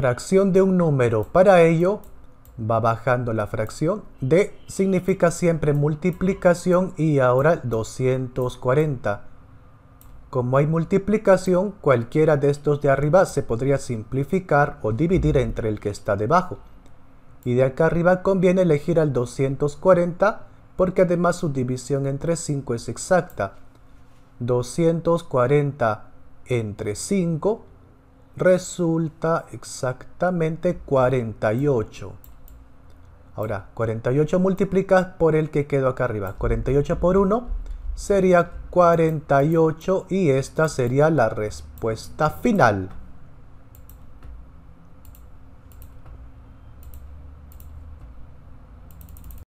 fracción de un número. Para ello, va bajando la fracción. De significa siempre multiplicación y ahora 240. Como hay multiplicación, cualquiera de estos de arriba se podría simplificar o dividir entre el que está debajo. Y de acá arriba conviene elegir al 240 porque además su división entre 5 es exacta. 240 entre 5 resulta exactamente 48. Ahora, 48 multiplicas por el que quedó acá arriba. 48 por 1 sería 48 y esta sería la respuesta final.